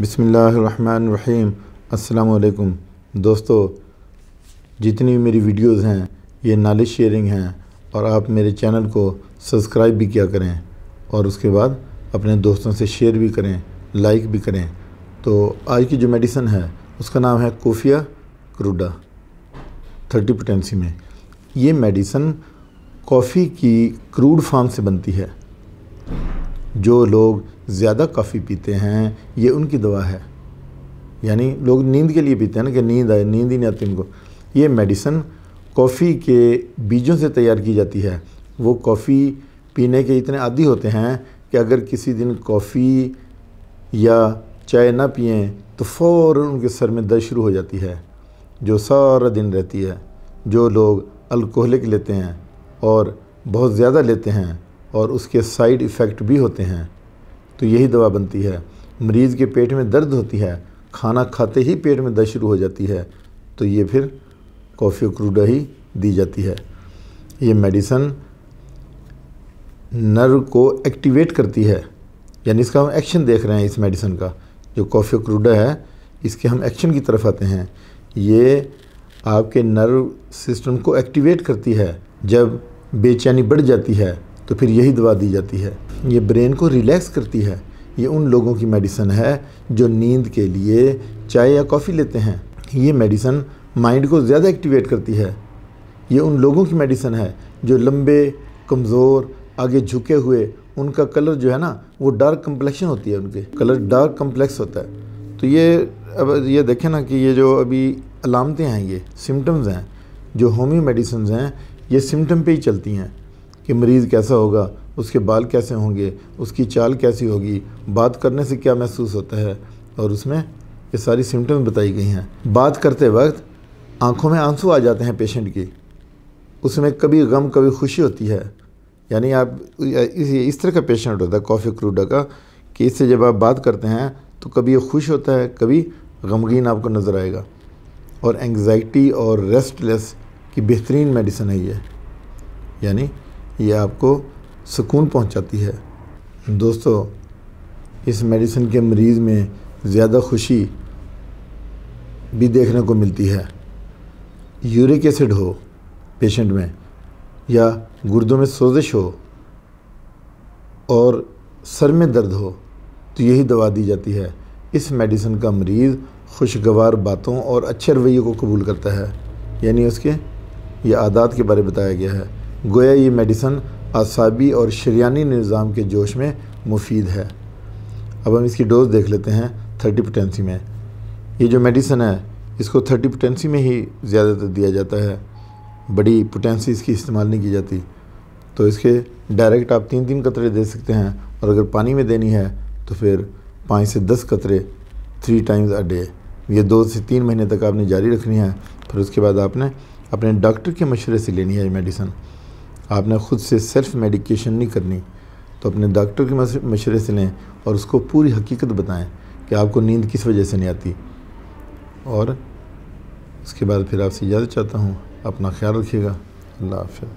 बसमीम् अल्लाम दोस्तों जितनी भी मेरी वीडियोस हैं ये नॉलेज शेयरिंग हैं और आप मेरे चैनल को सब्सक्राइब भी किया करें और उसके बाद अपने दोस्तों से शेयर भी करें लाइक भी करें तो आज की जो मेडिसन है उसका नाम है कोफिया क्रूडा थर्टी पोटेंसी में ये मेडिसन कॉफ़ी की क्रूड फार्म से बनती है जो लोग ज़्यादा कॉफ़ी पीते हैं ये उनकी दवा है यानी लोग नींद के लिए पीते हैं ना कि नींद आए नींद ही नहीं आती उनको ये मेडिसन कॉफ़ी के बीजों से तैयार की जाती है वो कॉफ़ी पीने के इतने आदि होते हैं कि अगर किसी दिन कॉफ़ी या चाय ना पिए तो फ़ौर उनके सर में दर्द शुरू हो जाती है जो सारा दिन रहती है जो लोग अल्कोहलिक लेते हैं और बहुत ज़्यादा लेते हैं और उसके साइड इफ़ेक्ट भी होते हैं तो यही दवा बनती है मरीज़ के पेट में दर्द होती है खाना खाते ही पेट में दर्द शुरू हो जाती है तो ये फिर कॉफ़ी क्रूडा ही दी जाती है ये मेडिसन नर्व को एक्टिवेट करती है यानी इसका हम एक्शन देख रहे हैं इस मेडिसन का जो कॉफ़ी क्रूडा है इसके हम एक्शन की तरफ आते हैं ये आपके नर्व सिस्टम को एक्टिवेट करती है जब बेचैनी बढ़ जाती है तो फिर यही दवा दी जाती है ये ब्रेन को रिलैक्स करती है ये उन लोगों की मेडिसन है जो नींद के लिए चाय या कॉफ़ी लेते हैं ये मेडिसन माइंड को ज़्यादा एक्टिवेट करती है ये उन लोगों की मेडिसन है जो लंबे कमज़ोर आगे झुके हुए उनका कलर जो है ना वो डार्क कम्प्लेक्शन होती है उनके कलर डार्क कम्प्लेक्स होता है तो ये अब ये देखें ना कि ये जो अभी अलामतें हैं ये सिम्टम्स हैं जो होम्यो मेडिसन्स हैं ये सिम्टम पे ही चलती हैं कि मरीज़ कैसा होगा उसके बाल कैसे होंगे उसकी चाल कैसी होगी बात करने से क्या महसूस होता है और उसमें ये सारी सिम्टम्स बताई गई हैं बात करते वक्त आंखों में आंसू आ जाते हैं पेशेंट की उसमें कभी गम कभी खुशी होती है यानी आप इस इस तरह का पेशेंट होता है कॉफ़ी क्रूडा का कि इससे जब आप बात करते हैं तो कभी ये खुश होता है कभी गमगीन आपको नज़र आएगा और एंग्जाइटी और रेस्टलेस की बेहतरीन मेडिसिन है ये यानी ये आपको सुकून पहुंचाती है दोस्तों इस मेडिसिन के मरीज़ में ज़्यादा खुशी भी देखने को मिलती है यूरिक एसिड हो पेशेंट में या गुर्दों में सोजिश हो और सर में दर्द हो तो यही दवा दी जाती है इस मेडिसिन का मरीज़ खुशगवार बातों और अच्छे रवैये को कबूल करता है यानी उसके ये आदात के बारे बताया गया है गोया ये मेडिसन असाबी और शरियानी निज़ाम के जोश में मुफीद है अब हम इसकी डोज़ देख लेते हैं थर्टी पोटेंसी में ये जो मेडिसन है इसको थर्टी पोटेंसी में ही ज़्यादातर दिया जाता है बड़ी पोटेंसी इसकी इस्तेमाल नहीं की जाती तो इसके डायरेक्ट आप तीन तीन कतरे दे सकते हैं और अगर पानी में देनी है तो फिर पाँच से दस कतरे थ्री टाइम्स अ डे ये दो से तीन महीने तक आपने जारी रखनी है फिर उसके बाद आपने अपने डॉक्टर के मशरे से लेनी है ये मेडिसन आपने ख़ुद से सेल्फ मेडिकेशन नहीं करनी तो अपने डॉक्टर के मशरे से लें और उसको पूरी हकीकत बताएं कि आपको नींद किस वजह से नहीं आती और उसके बाद फिर आपसे इजाज़त चाहता हूँ अपना ख्याल रखिएगा अल्लाह हाफ